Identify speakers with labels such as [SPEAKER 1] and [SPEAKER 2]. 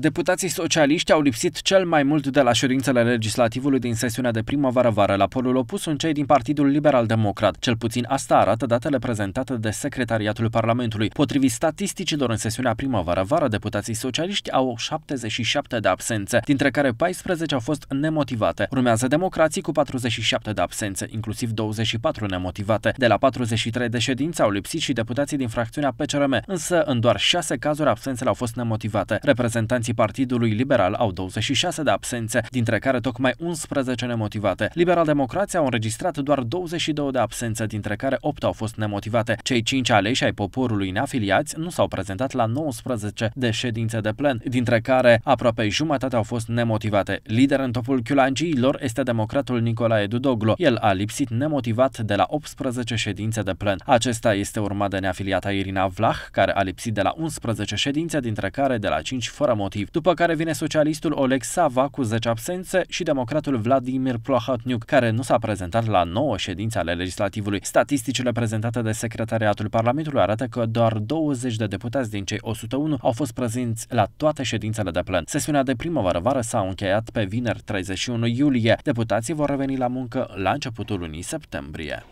[SPEAKER 1] Deputații socialiști au lipsit cel mai mult de la ședințele legislativului din sesiunea de primăvară-vară. La polul opus în cei din Partidul Liberal-Democrat. Cel puțin asta arată datele prezentate de Secretariatul Parlamentului. Potrivit statisticilor, în sesiunea primăvară-vară, deputații socialiști au 77 de absențe, dintre care 14 au fost nemotivate. Urmează democrații cu 47 de absențe, inclusiv 24 nemotivate. De la 43 de ședințe au lipsit și deputații din fracțiunea PCRM, însă în doar 6 cazuri absențele au fost nemotivate. Reprezentanții militanții Partidului Liberal au 26 de absențe, dintre care tocmai 11 nemotivate. Liberal-democrații au înregistrat doar 22 de absențe, dintre care 8 au fost nemotivate. Cei 5 aleși ai poporului neafiliați nu s-au prezentat la 19 de ședințe de plen, dintre care aproape jumătate au fost nemotivate. Lider în topul chiulangiilor este democratul Nicolae Dudoglo. El a lipsit nemotivat de la 18 ședințe de plen. Acesta este urmat de neafiliata Irina Vlah, care a lipsit de la 11 ședințe, dintre care de la 5 fără motiv negativ, după care vine socialistul Oleg Sava cu 10 absențe și democratul Vladimir Plahotniuc, care nu s-a prezentat la 9 ședințe ale legislativului. Statisticile prezentate de Secretariatul Parlamentului arată că doar 20 de deputați din cei 101 au fost prezenți la toate ședințele de plen. Sesiunea de primăvară-vară s-a încheiat pe vineri 31 iulie. Deputații vor reveni la muncă la începutul lunii septembrie.